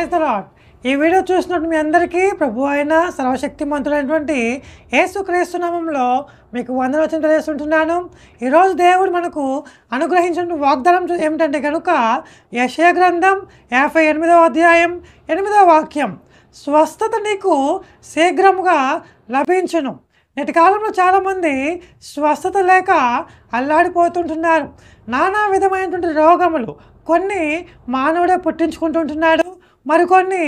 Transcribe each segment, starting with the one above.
Praise the lord ఈ video చూసినట్టు మీ అందరికీ ప్రభు అయిన ఏసుక్రీస్తు యేసుక్రీస్తునామంలో మీకు వందనవచనం తెలియజేస్తుంటున్నాను ఈరోజు దేవుడు మనకు అనుగ్రహించిన వాగ్దానం ఏమిటంటే కనుక యశయ గ్రంథం యాభై ఎనిమిదవ అధ్యాయం ఎనిమిదవ వాక్యం స్వస్థత నీకు శీఘ్రముగా లభించును నేటి కాలంలో చాలామంది స్వస్థత లేక అల్లాడిపోతుంటున్నారు నానా విధమైనటువంటి రోగములు కొన్ని మానవుడే పుట్టించుకుంటుంటున్నాడు మరికొన్ని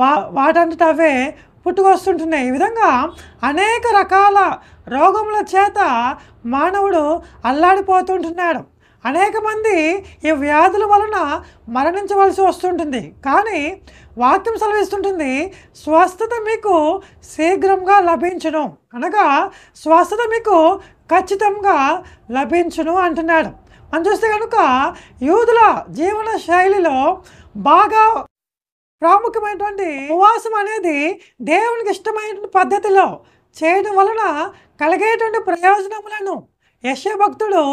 వా వాటంతట అవే పుట్టుకొస్తుంటున్నాయి ఈ విధంగా అనేక రకాల రోగముల చేత మానవుడు అల్లాడిపోతుంటున్నాడు అనేక మంది ఈ వ్యాధుల వలన మరణించవలసి వస్తుంటుంది కానీ వాక్యం సెలవిస్తుంటుంది స్వస్థత మీకు శీఘ్రంగా లభించను అనగా స్వస్థత మీకు ఖచ్చితంగా లభించును అంటున్నాడు మనం చూస్తే కనుక యూదుల జీవన శైలిలో బాగా ప్రాముఖ్యమైనటువంటి ఉపవాసం అనేది దేవునికి ఇష్టమైన పద్ధతిలో చేయడం వలన కలిగేటువంటి ప్రయోజనములను యశభక్తుడు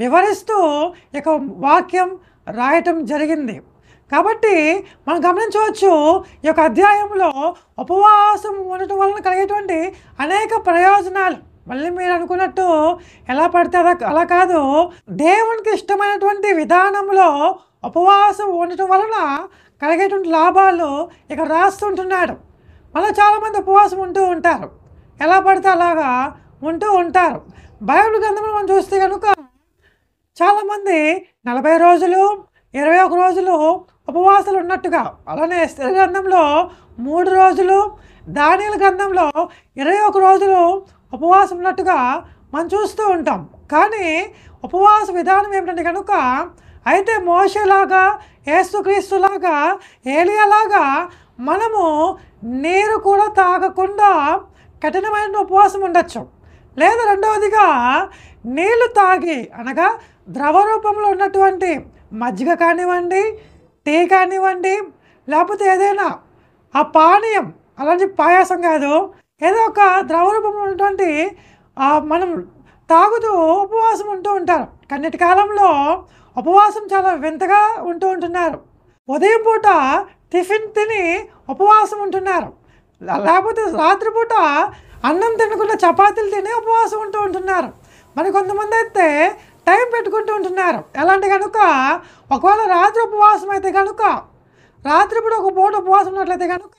వివరిస్తూ ఇక వాక్యం రాయటం జరిగింది కాబట్టి మనం గమనించవచ్చు ఈ యొక్క అధ్యాయంలో ఉపవాసం ఉండటం వలన కలిగేటువంటి అనేక ప్రయోజనాలు మళ్ళీ మీరు అనుకున్నట్టు ఎలా పడితే అలా కాదు దేవునికి ఇష్టమైనటువంటి విధానంలో ఉపవాసం ఉండటం వలన కలిగేటువంటి లాభాలు ఇక రాస్తుంటున్నాడు మళ్ళీ చాలామంది ఉపవాసం ఉంటూ ఉంటారు ఎలా పడితే అలాగా ఉంటూ ఉంటారు బైబిల్ గ్రంథంలో మనం చూస్తే కనుక చాలామంది నలభై రోజులు ఇరవై ఒక రోజులు ఉపవాసాలు ఉన్నట్టుగా అలానే స్త్రీ గ్రంథంలో మూడు రోజులు ధాన్యాల గ్రంథంలో ఇరవై ఒక రోజులు ఉపవాసం ఉన్నట్టుగా మనం చూస్తూ ఉంటాం కానీ ఉపవాస విధానం ఏమిటంటే కనుక అయితే మోసలాగా ఏసుక్రీస్తులాగా ఏలియలాగా మనము నీరు కూడా తాగకుండా కఠినమైన ఉపవాసం ఉండొచ్చు లేదా రెండవదిగా నీళ్లు తాగి అనగా ద్రవ రూపంలో ఉన్నటువంటి మజ్జిగ కానివ్వండి టీ కానివ్వండి లేకపోతే ఏదైనా ఆ పానీయం అలాంటి పాయాసం కాదు ఏదో ఒక ద్రవ రూపంలో ఉన్నటువంటి మనం తాగుతూ ఉపవాసం ఉంటూ ఉంటారు కన్నటి కాలంలో ఉపవాసం చాలా వింతగా ఉంటూ ఉంటున్నారు ఉదయం పూట టిఫిన్ తిని ఉపవాసం ఉంటున్నారు లేకపోతే రాత్రిపూట అన్నం తినకుండా చపాతీలు తిని ఉపవాసం ఉంటూ ఉంటున్నారు మరి కొంతమంది అయితే టైం పెట్టుకుంటూ ఉంటున్నారు ఎలాంటి కనుక ఒకవేళ రాత్రి ఉపవాసం అయితే కనుక రాత్రిపూట ఒక పూట ఉపవాసం ఉన్నట్లయితే కనుక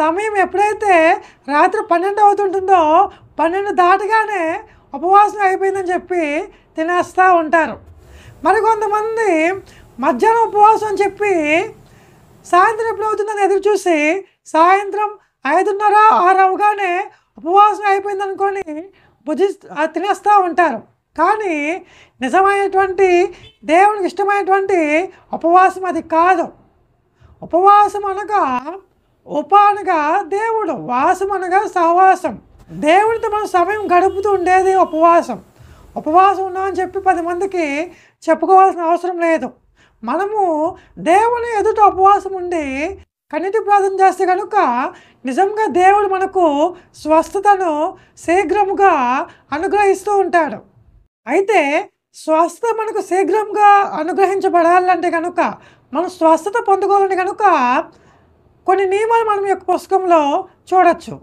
సమయం ఎప్పుడైతే రాత్రి పన్నెండు అవుతుంటుందో పన్నెండు దాటగానే ఉపవాసం అయిపోయిందని చెప్పి తినేస్తూ ఉంటారు మరికొంతమంది మధ్యాహ్నం ఉపవాసం అని చెప్పి సాయంత్రం ఎప్పుడు అవుతుందని ఎదురు చూసి సాయంత్రం ఐదున్నర ఆరు అవగానే ఉపవాసం అయిపోయిందనుకొని భుజి తినేస్తూ ఉంటారు కానీ నిజమైనటువంటి దేవునికి ఇష్టమైనటువంటి ఉపవాసం అది కాదు ఉపవాసం అనగా ఉప అనగా దేవుడు వాసం అనగా సహవాసం దేవుడితో మనం సమయం గడుపుతూ ఉండేది ఉపవాసం ఉపవాసం ఉన్నామని చెప్పి పది మందికి చెప్పుకోవాల్సిన అవసరం లేదు మనము దేవుని ఎదుట ఉపవాసం ఉండి కన్నీటి ప్రార్థన చేస్తే కనుక నిజంగా దేవుడు మనకు స్వస్థతను శీఘ్రముగా అనుగ్రహిస్తూ ఉంటాడు అయితే స్వస్థత మనకు శీఘ్రంగా అనుగ్రహించబడాలంటే కనుక మనం స్వస్థత పొందుకోవాలంటే కనుక కొన్ని నియమాలు మనం యొక్క పుస్తకంలో చూడవచ్చు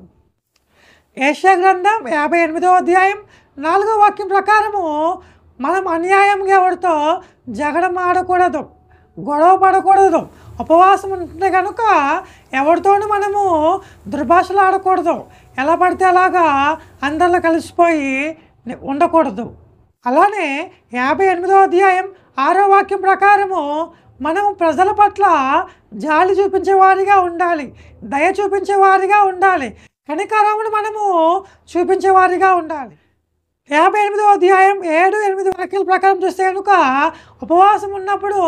గ్రంథం యాభై ఎనిమిదో అధ్యాయం నాలుగో వాక్యం ప్రకారము మనం అన్యాయంగా ఎవరితో జగడం ఆడకూడదు గొడవ పడకూడదు ఉపవాసం ఉంటుంది కనుక ఎవరితోనూ మనము దుర్భాషలు ఆడకూడదు ఎలా పడితే అలాగా అందరిలో కలిసిపోయి ఉండకూడదు అలానే యాభై ఎనిమిదో అధ్యాయం ఆరో వాక్యం ప్రకారము మనం ప్రజల పట్ల జాలి చూపించేవారిగా ఉండాలి దయ చూపించేవారిగా ఉండాలి కనికరమును మనము చూపించేవారిగా ఉండాలి యాభై ఎనిమిదో అధ్యాయం ఏడు ఎనిమిది వ్యాఖ్యల ప్రకారం చూస్తే కనుక ఉపవాసం ఉన్నప్పుడు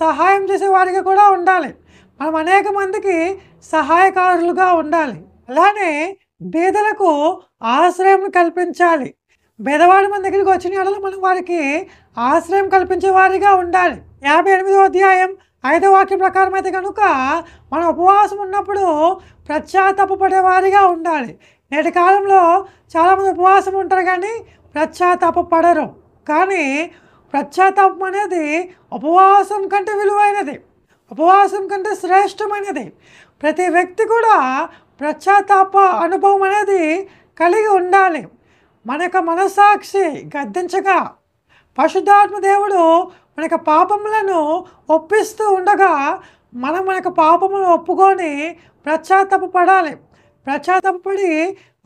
సహాయం చేసేవారికి కూడా ఉండాలి మనం అనేక మందికి సహాయకారులుగా ఉండాలి అలానే బీదలకు ఆశ్రయం కల్పించాలి బేదవాడి మన దగ్గరికి వచ్చిన ఎడలు మనం వారికి ఆశ్రయం కల్పించే వారిగా ఉండాలి యాభై ఎనిమిదో అధ్యాయం ఐదో వాక్యం ప్రకారం అయితే కనుక మనం ఉపవాసం ఉన్నప్పుడు పడేవారిగా ఉండాలి నేటి కాలంలో చాలామంది ఉపవాసం ఉంటారు కానీ పడరు కానీ పశ్చాత్తాపం అనేది ఉపవాసం కంటే విలువైనది ఉపవాసం కంటే శ్రేష్టమైనది ప్రతి వ్యక్తి కూడా పశ్చాత్తాప అనుభవం అనేది కలిగి ఉండాలి మన యొక్క మనస్సాక్షి గద్దించగా పశుద్ధాత్మ దేవుడు మన యొక్క పాపములను ఒప్పిస్తూ ఉండగా మనం మన యొక్క పాపములను ఒప్పుకొని పడాలి పడి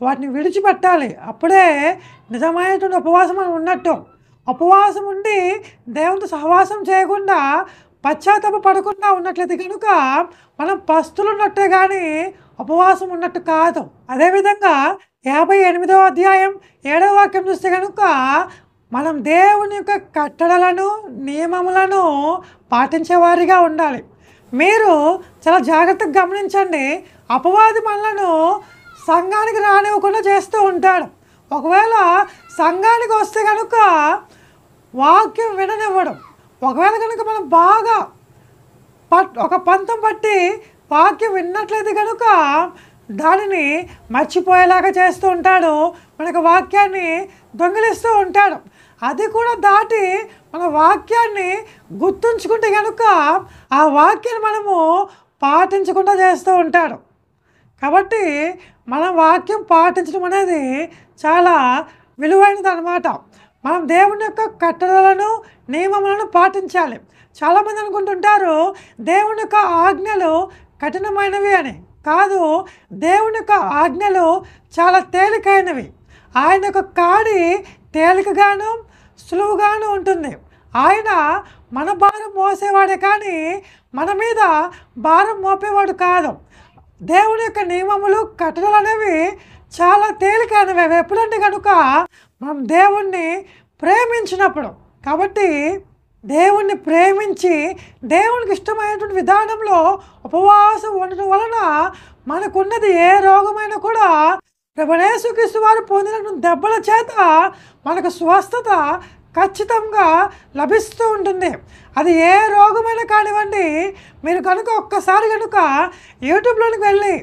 వాటిని విడిచిపెట్టాలి అప్పుడే నిజమైనటువంటి ఉపవాసం మనం ఉన్నట్టు ఉపవాసం ఉండి దేవునితో సహవాసం చేయకుండా పశ్చాత్తప పడకుండా ఉన్నట్లయితే కనుక మనం పస్తులు ఉన్నట్టే కానీ ఉపవాసం ఉన్నట్టు కాదు అదేవిధంగా యాభై ఎనిమిదవ అధ్యాయం ఏడవ వాక్యం చూస్తే కనుక మనం దేవుని యొక్క కట్టడలను నియమములను పాటించేవారిగా ఉండాలి మీరు చాలా జాగ్రత్తగా గమనించండి అపవాది మనలను సంఘానికి రానివ్వకుండా చేస్తూ ఉంటాడు ఒకవేళ సంఘానికి వస్తే కనుక వాక్యం విననివ్వడం ఒకవేళ కనుక మనం బాగా పట్ ఒక పంతం పట్టి వాక్యం విన్నట్లయితే కనుక దానిని మర్చిపోయేలాగా చేస్తూ ఉంటాడు మనకు వాక్యాన్ని దొంగిలిస్తూ ఉంటాడు అది కూడా దాటి మన వాక్యాన్ని గుర్తుంచుకుంటే కనుక ఆ వాక్యాన్ని మనము పాటించకుండా చేస్తూ ఉంటాడు కాబట్టి మన వాక్యం పాటించడం అనేది చాలా విలువైనది అనమాట మనం దేవుని యొక్క కట్టడలను నియమములను పాటించాలి చాలామంది అనుకుంటుంటారు దేవుని యొక్క ఆజ్ఞలు కఠినమైనవి అని కాదు దేవుని యొక్క ఆజ్ఞలు చాలా తేలికైనవి ఆయన యొక్క కాడి తేలికగాను సులువుగాను ఉంటుంది ఆయన మన భారం మోసేవాడే కానీ మన మీద భారం మోపేవాడు కాదు దేవుని యొక్క నియమములు కట్టడలు అనేవి చాలా తేలికైనవి అవి ఎప్పుడంటే కనుక మనం దేవుణ్ణి ప్రేమించినప్పుడు కాబట్టి దేవుణ్ణి ప్రేమించి దేవునికి ఇష్టమైనటువంటి విధానంలో ఉపవాసం ఉండటం వలన మనకున్నది ఏ రోగమైనా కూడా ప్రభునేసుక్రీస్తు వారు పొందిన దెబ్బల చేత మనకు స్వస్థత ఖచ్చితంగా లభిస్తూ ఉంటుంది అది ఏ రోగమైనా కానివ్వండి మీరు కనుక ఒక్కసారి కనుక యూట్యూబ్లోనికి వెళ్ళి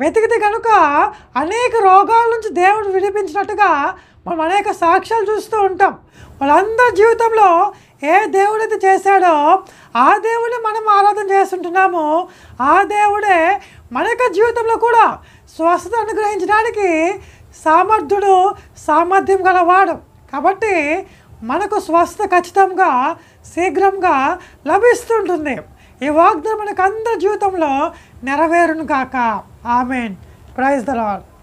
వెతికితే కనుక అనేక రోగాల నుంచి దేవుడు విడిపించినట్టుగా మనం అనేక సాక్ష్యాలు చూస్తూ ఉంటాం వాళ్ళందరి జీవితంలో ఏ దేవుడైతే చేశాడో ఆ దేవుడే మనం ఆరాధన చేస్తుంటున్నాము ఆ దేవుడే మన యొక్క జీవితంలో కూడా స్వస్థత అనుగ్రహించడానికి సామర్థ్యుడు సామర్థ్యం గలవాడు కాబట్టి మనకు స్వస్థ ఖచ్చితంగా శీఘ్రంగా లభిస్తుంటుంది ఈ వాగ్దానం మనకు అందరి జీవితంలో నెరవేరును కాక Amen. Praise the Lord.